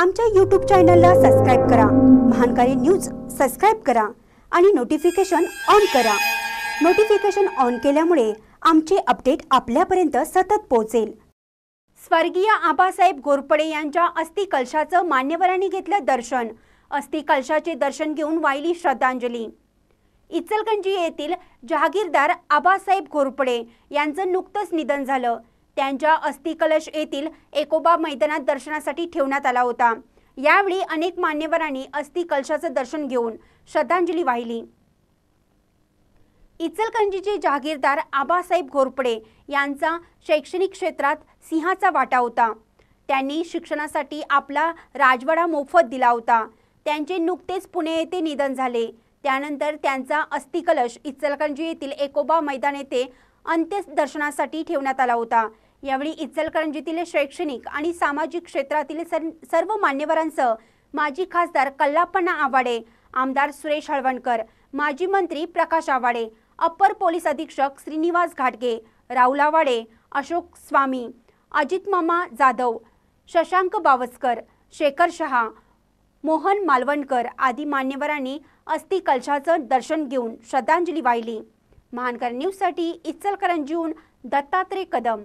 आमच्या यूट्यूब चॅनलला सबस्क्राईब करा महानकारी न्यूज सबस्क्राईब करा आणि नोटिफिकेशन ऑन करा नोटिफिकेशन ऑन केल्यामुळे आमचे अपडेट आपल्यापर्यंत सतत पोहोचेल स्वर्गीय आबासाहेब गोरपडे यांच्या अस्थिकलशाचं मान्यवरांनी घेतलं दर्शन अस्थिकलशाचे दर्शन घेऊन वाहिली श्रद्धांजली इचलकंजी येथील जहागीरदार आबासाहेब गोरपडे यांचं नुकतंच निधन झालं त्यांच्या अस्थिकलश येथील एकोबा मैदानात दर्शनासाठी ठेवण्यात आला होता यावेळी अनेक मान्यवरांनी अस्थिकलशाचं दर्शन घेऊन श्रद्धांजली वाहिली इचलकंजीचे जहागीरदार आबासाहेब घोरपडे यांचा शैक्षणिक क्षेत्रात सिंहाचा वाटा होता त्यांनी शिक्षणासाठी आपला राजवाडा मोफत दिला होता त्यांचे नुकतेच पुणे येथे निधन झाले त्यानंतर त्यांचा अस्थिकलश इचलकंजी येथील एकोबा मैदान येथे अंत्यदर्शनासाठी ठेवण्यात आला होता यावेळी इचलकरंजीतील शैक्षणिक आणि सामाजिक क्षेत्रातील सर्व मान्यवरांसह माजी खासदार कल्लापण्णा आवाडे आमदार सुरेश हळवणकर माजी मंत्री प्रकाश आवाडे अप्पर पोलीस अधीक्षक श्रीनिवास घाटगे राहुल आवाडे अशोक स्वामी अजित मामा जाधव शशांक बावस्कर शेखर शहा मोहन मालवणकर आदी मान्यवरांनी अस्थिकलशाचं दर्शन घेऊन श्रद्धांजली वाहिली महानकर न्यूजसाठी इचलकरंजीहून दत्तात्रय कदम